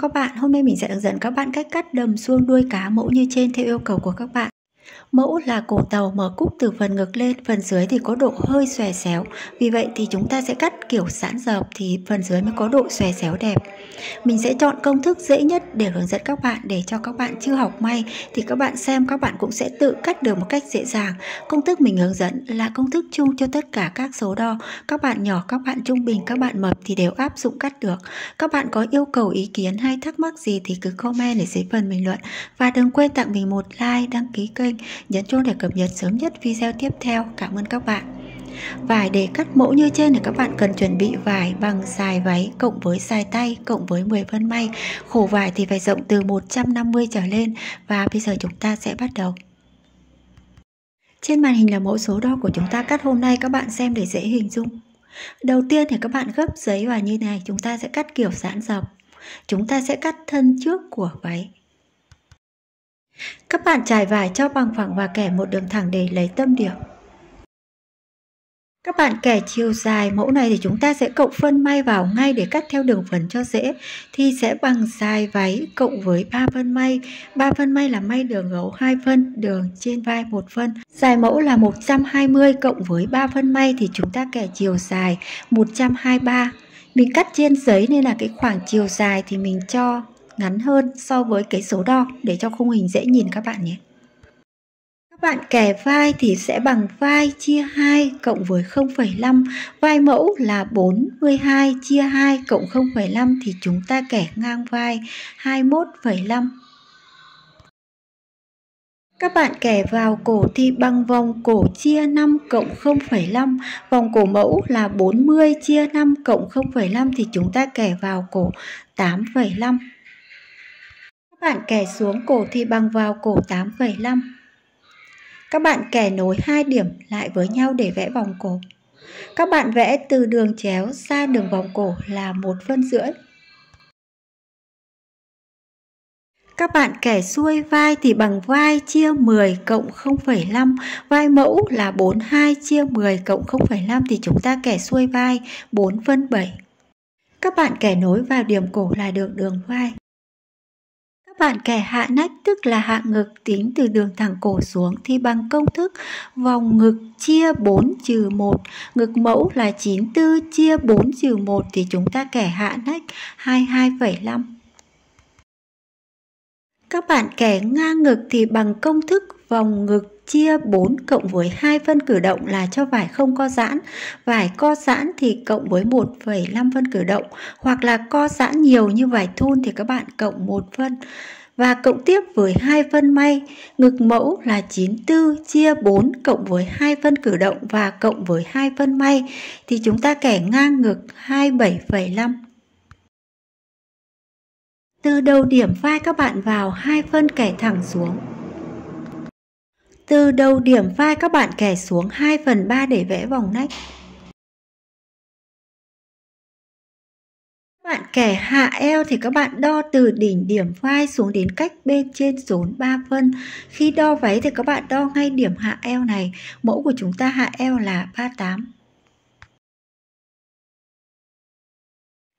các bạn, hôm nay mình sẽ hướng dẫn các bạn cách cắt đầm xuông đuôi cá mẫu như trên theo yêu cầu của các bạn. Mẫu là cổ tàu mở cúc từ phần ngực lên, phần dưới thì có độ hơi xòe xéo. Vì vậy thì chúng ta sẽ cắt kiểu sẵn dọc thì phần dưới mới có độ xòe xéo đẹp. Mình sẽ chọn công thức dễ nhất để hướng dẫn các bạn để cho các bạn chưa học may thì các bạn xem các bạn cũng sẽ tự cắt được một cách dễ dàng. Công thức mình hướng dẫn là công thức chung cho tất cả các số đo. Các bạn nhỏ, các bạn trung bình, các bạn mập thì đều áp dụng cắt được. Các bạn có yêu cầu ý kiến hay thắc mắc gì thì cứ comment ở dưới phần bình luận và đừng quên tặng mình một like, đăng ký kênh nhấn chuông để cập nhật sớm nhất video tiếp theo. Cảm ơn các bạn. Vải để cắt mẫu như trên thì các bạn cần chuẩn bị vải bằng dài váy cộng với dài tay cộng với 10 phân may. Khổ vải thì phải rộng từ 150 trở lên và bây giờ chúng ta sẽ bắt đầu. Trên màn hình là mẫu số đo của chúng ta cắt hôm nay các bạn xem để dễ hình dung. Đầu tiên thì các bạn gấp giấy vào như này, chúng ta sẽ cắt kiểu giãn dọc. Chúng ta sẽ cắt thân trước của váy các bạn trải vải cho bằng phẳng và kẻ một đường thẳng để lấy tâm điểm. Các bạn kẻ chiều dài mẫu này thì chúng ta sẽ cộng phân may vào ngay để cắt theo đường phấn cho dễ thì sẽ bằng dài váy cộng với 3 phân may. 3 phân may là may đường gấu 2 phân, đường trên vai 1 phân. Dài mẫu là 120 cộng với 3 phân may thì chúng ta kẻ chiều dài 123. Mình cắt trên giấy nên là cái khoảng chiều dài thì mình cho ngắn hơn so với cái số đo để cho khung hình dễ nhìn các bạn nhé. Các bạn kẻ vai thì sẽ bằng vai chia 2 cộng với 0,5, vai mẫu là 42 chia 2 cộng 0,5 thì chúng ta kẻ ngang vai 21,5. Các bạn kẻ vào cổ thì bằng vòng cổ chia 5 cộng 0,5, vòng cổ mẫu là 40 chia 5 cộng 0,5 thì chúng ta kẻ vào cổ 8,5 bạn kẻ xuống cổ thì bằng vào cổ 8,5. Các bạn kẻ nối hai điểm lại với nhau để vẽ vòng cổ. Các bạn vẽ từ đường chéo xa đường vòng cổ là một phân rưỡi. Các bạn kẻ xuôi vai thì bằng vai chia 10 cộng 0,5, vai mẫu là 42 chia 10 cộng 0,5 thì chúng ta kẻ xuôi vai 4 phân 7. Các bạn kẻ nối vào điểm cổ là được đường vai bạn kẻ hạ nách tức là hạ ngực tính từ đường thẳng cổ xuống thì bằng công thức vòng ngực chia 4 trừ 1. Ngực mẫu là 94 chia 4 trừ 1 thì chúng ta kẻ hạ nách 22,5. Các bạn kẻ ngang ngực thì bằng công thức vòng ngực chia 4 cộng với hai phân cử động là cho vải không co giãn. Vải co giãn thì cộng với 1,5 phân cử động hoặc là co giãn nhiều như vải thun thì các bạn cộng 1 phân và cộng tiếp với hai phân may, ngực mẫu là 94 chia 4 cộng với hai phân cử động và cộng với hai phân may thì chúng ta kẻ ngang ngực 27,5 từ đầu điểm vai các bạn vào hai phân kẻ thẳng xuống từ đầu điểm vai các bạn kẻ xuống 2 phần 3 để vẽ vòng nách. Các bạn kẻ hạ eo thì các bạn đo từ đỉnh điểm vai xuống đến cách bên trên rốn 3 phân. Khi đo váy thì các bạn đo ngay điểm hạ eo này. Mẫu của chúng ta hạ eo là 38.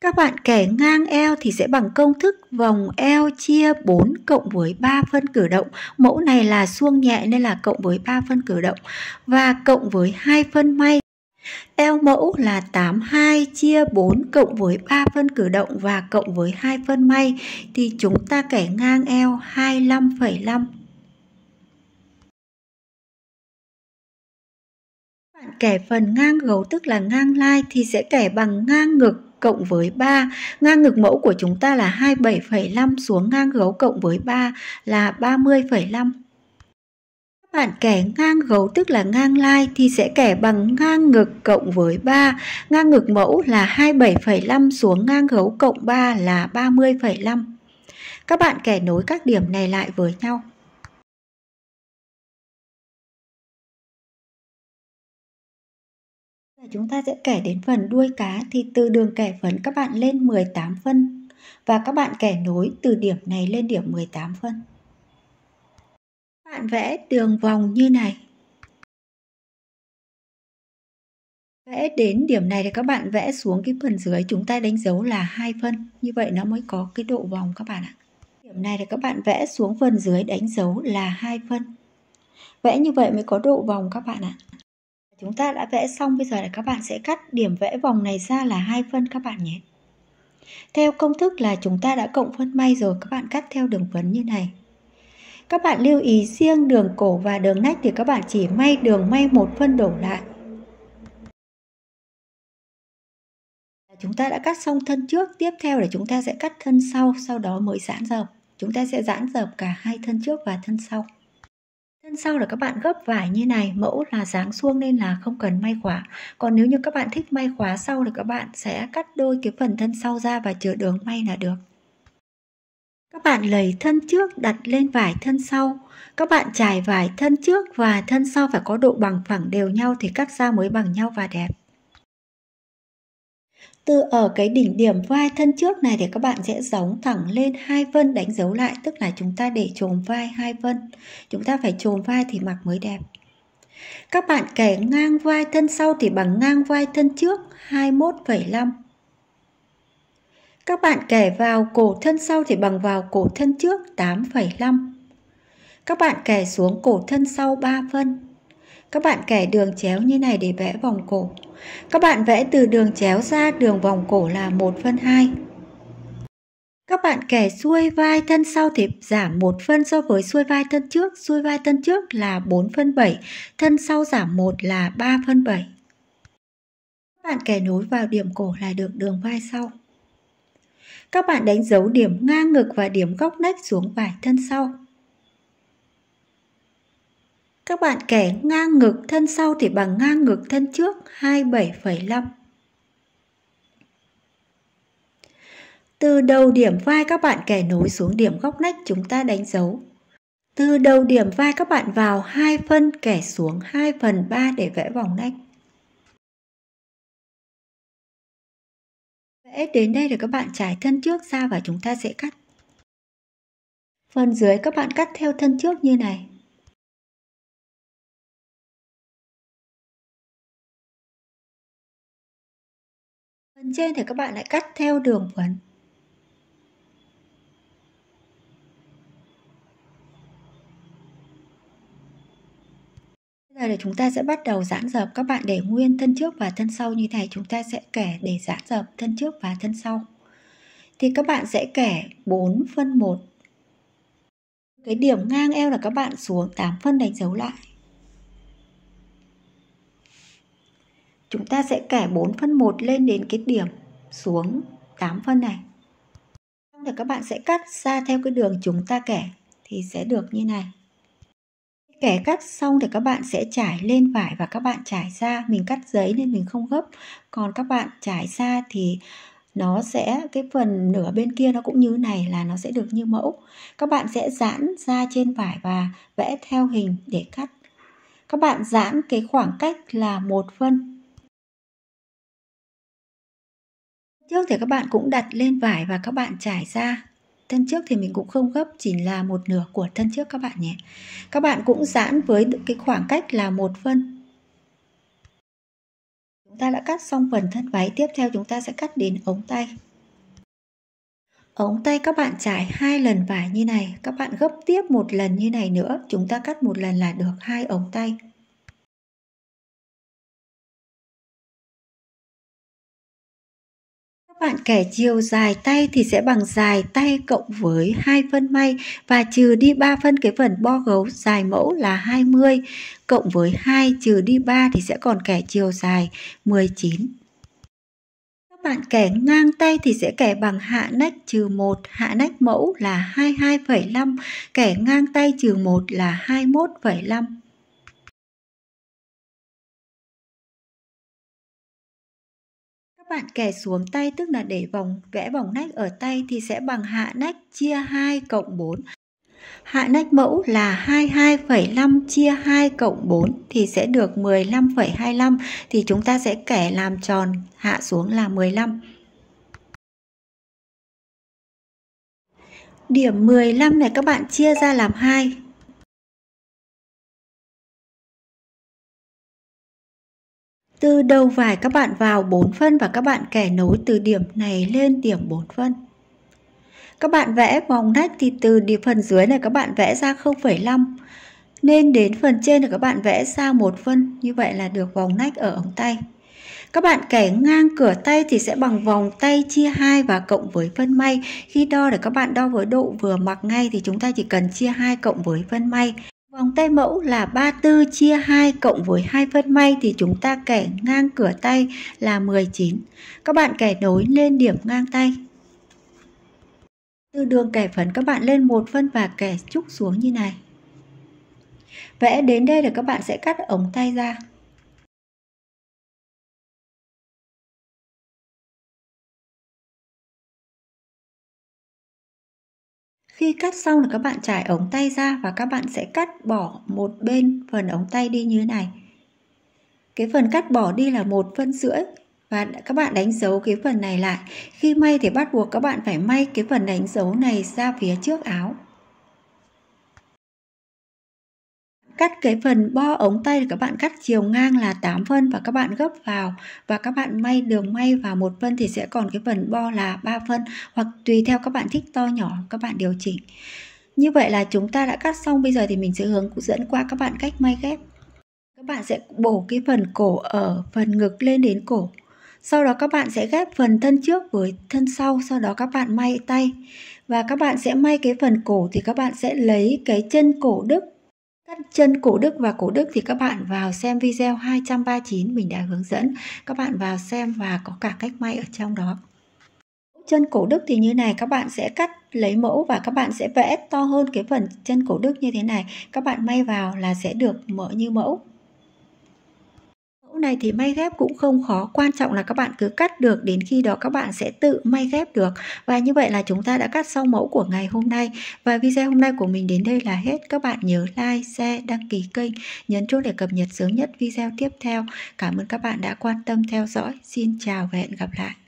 Các bạn kẻ ngang eo thì sẽ bằng công thức vòng eo chia 4 cộng với 3 phân cử động. Mẫu này là xuông nhẹ nên là cộng với 3 phân cử động và cộng với 2 phân may. Eo mẫu là 82 chia 4 cộng với 3 phân cử động và cộng với 2 phân may thì chúng ta kẻ ngang eo 25,5 kẻ phần ngang gấu tức là ngang lai thì sẽ kẻ bằng ngang ngực cộng với 3. Ngang ngực mẫu của chúng ta là 27,5 xuống ngang gấu cộng với 3 là 30,5 bạn kẻ ngang gấu tức là ngang lai thì sẽ kẻ bằng ngang ngực cộng với 3. Ngang ngực mẫu là 27,5 xuống ngang gấu cộng 3 là 30,5. Các bạn kẻ nối các điểm này lại với nhau. chúng ta sẽ kẻ đến phần đuôi cá thì từ đường kẻ phấn các bạn lên 18 phân và các bạn kẻ nối từ điểm này lên điểm 18 phân. Bạn vẽ đường vòng như này. Vẽ đến điểm này thì các bạn vẽ xuống cái phần dưới chúng ta đánh dấu là hai phân. Như vậy nó mới có cái độ vòng các bạn ạ. Điểm này thì các bạn vẽ xuống phần dưới đánh dấu là hai phân. Vẽ như vậy mới có độ vòng các bạn ạ chúng ta đã vẽ xong bây giờ là các bạn sẽ cắt điểm vẽ vòng này ra là hai phân các bạn nhé theo công thức là chúng ta đã cộng phân may rồi các bạn cắt theo đường phấn như này các bạn lưu ý riêng đường cổ và đường nách thì các bạn chỉ may đường may một phân đổ lại chúng ta đã cắt xong thân trước tiếp theo là chúng ta sẽ cắt thân sau sau đó mới giãn dập chúng ta sẽ giãn dập cả hai thân trước và thân sau Chân sau là các bạn gấp vải như này, mẫu là dáng suông nên là không cần may khóa. Còn nếu như các bạn thích may khóa sau thì các bạn sẽ cắt đôi cái phần thân sau ra và chờ đường may là được. Các bạn lấy thân trước đặt lên vải thân sau. Các bạn trải vải thân trước và thân sau phải có độ bằng phẳng đều nhau thì cắt ra mới bằng nhau và đẹp từ ở cái đỉnh điểm vai thân trước này thì các bạn sẽ gióng thẳng lên hai vân đánh dấu lại tức là chúng ta để chồm vai hai vân chúng ta phải chồm vai thì mặc mới đẹp các bạn kẻ ngang vai thân sau thì bằng ngang vai thân trước 21,5 các bạn kẻ vào cổ thân sau thì bằng vào cổ thân trước 8,5 các bạn kẻ xuống cổ thân sau 3 phân các bạn kẻ đường chéo như này để vẽ vòng cổ. Các bạn vẽ từ đường chéo ra đường vòng cổ là 1 phân 2. Các bạn kẻ xuôi vai thân sau thì giảm 1 phân so với xuôi vai thân trước. Xuôi vai thân trước là 4 phân 7, thân sau giảm 1 là 3 phân 7. Các bạn kẻ nối vào điểm cổ là được đường vai sau. Các bạn đánh dấu điểm ngang ngực và điểm góc nách xuống vải thân sau. Các bạn kẻ ngang ngực thân sau thì bằng ngang ngực thân trước 27,5. Từ đầu điểm vai các bạn kẻ nối xuống điểm góc nách chúng ta đánh dấu. Từ đầu điểm vai các bạn vào hai phân kẻ xuống 2 phần 3 để vẽ vòng nách. Vẽ đến đây thì các bạn trải thân trước ra và chúng ta sẽ cắt. Phần dưới các bạn cắt theo thân trước như này. phần trên thì các bạn lại cắt theo đường phấn Bây giờ thì chúng ta sẽ bắt đầu giãn dập các bạn để nguyên thân trước và thân sau như thế này chúng ta sẽ kẻ để giãn dập thân trước và thân sau thì các bạn sẽ kẻ 4 phân 1 cái điểm ngang eo là các bạn xuống 8 phân đánh dấu lại Chúng ta sẽ kẻ 4 phân 1 lên đến cái điểm xuống 8 phân này. Xong thì các bạn sẽ cắt ra theo cái đường chúng ta kẻ thì sẽ được như này. Kẻ cắt xong thì các bạn sẽ trải lên vải và các bạn trải ra. Mình cắt giấy nên mình không gấp. Còn các bạn trải ra thì nó sẽ cái phần nửa bên kia nó cũng như này là nó sẽ được như mẫu các bạn sẽ giãn ra trên vải và vẽ theo hình để cắt các bạn giãn cái khoảng cách là một phân Trước thì các bạn cũng đặt lên vải và các bạn trải ra thân trước thì mình cũng không gấp chỉ là một nửa của thân trước các bạn nhé các bạn cũng giãn với cái khoảng cách là một phân chúng ta đã cắt xong phần thân váy tiếp theo chúng ta sẽ cắt đến ống tay ống tay các bạn trải hai lần vải như này các bạn gấp tiếp một lần như này nữa chúng ta cắt một lần là được hai ống tay bạn kẻ chiều dài tay thì sẽ bằng dài tay cộng với hai phân may và trừ đi 3 phân cái phần bo gấu dài mẫu là 20 cộng với 2 trừ đi 3 thì sẽ còn kẻ chiều dài 19 bạn kẻ ngang tay thì sẽ kẻ bằng hạ nách trừ 1, hạ nách mẫu là 22,5, kẻ ngang tay trừ 1 là 21,5. bạn kẻ xuống tay tức là để vòng vẽ vòng nách ở tay thì sẽ bằng hạ nách chia 2 cộng 4. Hạ nách mẫu là 22,5 chia 2 cộng 4 thì sẽ được 15,25 thì chúng ta sẽ kẻ làm tròn hạ xuống là 15. Điểm 15 này các bạn chia ra làm hai từ đầu vải các bạn vào 4 phân và các bạn kẻ nối từ điểm này lên điểm 4 phân các bạn vẽ vòng nách thì từ điểm phần dưới này các bạn vẽ ra 0,5 nên đến phần trên thì các bạn vẽ ra một phân như vậy là được vòng nách ở ống tay các bạn kẻ ngang cửa tay thì sẽ bằng vòng tay chia 2 và cộng với phân may khi đo để các bạn đo với độ vừa mặc ngay thì chúng ta chỉ cần chia 2 cộng với phân may Vòng tay mẫu là 34 chia 2 cộng với 2 phân may thì chúng ta kẻ ngang cửa tay là 19. Các bạn kẻ nối lên điểm ngang tay. Từ đường kẻ phấn các bạn lên một phân và kẻ trúc xuống như này. Vẽ đến đây là các bạn sẽ cắt ống tay ra. Khi cắt xong là các bạn trải ống tay ra và các bạn sẽ cắt bỏ một bên phần ống tay đi như thế này. Cái phần cắt bỏ đi là một phân rưỡi và các bạn đánh dấu cái phần này lại. Khi may thì bắt buộc các bạn phải may cái phần đánh dấu này ra phía trước áo. cắt cái phần bo ống tay thì các bạn cắt chiều ngang là 8 phân và các bạn gấp vào và các bạn may đường may vào một phân thì sẽ còn cái phần bo là 3 phân hoặc tùy theo các bạn thích to nhỏ các bạn điều chỉnh như vậy là chúng ta đã cắt xong bây giờ thì mình sẽ hướng dẫn qua các bạn cách may ghép các bạn sẽ bổ cái phần cổ ở phần ngực lên đến cổ sau đó các bạn sẽ ghép phần thân trước với thân sau sau đó các bạn may tay và các bạn sẽ may cái phần cổ thì các bạn sẽ lấy cái chân cổ đức chân cổ đức và cổ đức thì các bạn vào xem video 239 mình đã hướng dẫn các bạn vào xem và có cả cách may ở trong đó chân cổ đức thì như này các bạn sẽ cắt lấy mẫu và các bạn sẽ vẽ to hơn cái phần chân cổ đức như thế này các bạn may vào là sẽ được mở như mẫu này thì may ghép cũng không khó quan trọng là các bạn cứ cắt được đến khi đó các bạn sẽ tự may ghép được và như vậy là chúng ta đã cắt xong mẫu của ngày hôm nay và video hôm nay của mình đến đây là hết các bạn nhớ like share đăng ký kênh nhấn chuông để cập nhật sớm nhất video tiếp theo cảm ơn các bạn đã quan tâm theo dõi xin chào và hẹn gặp lại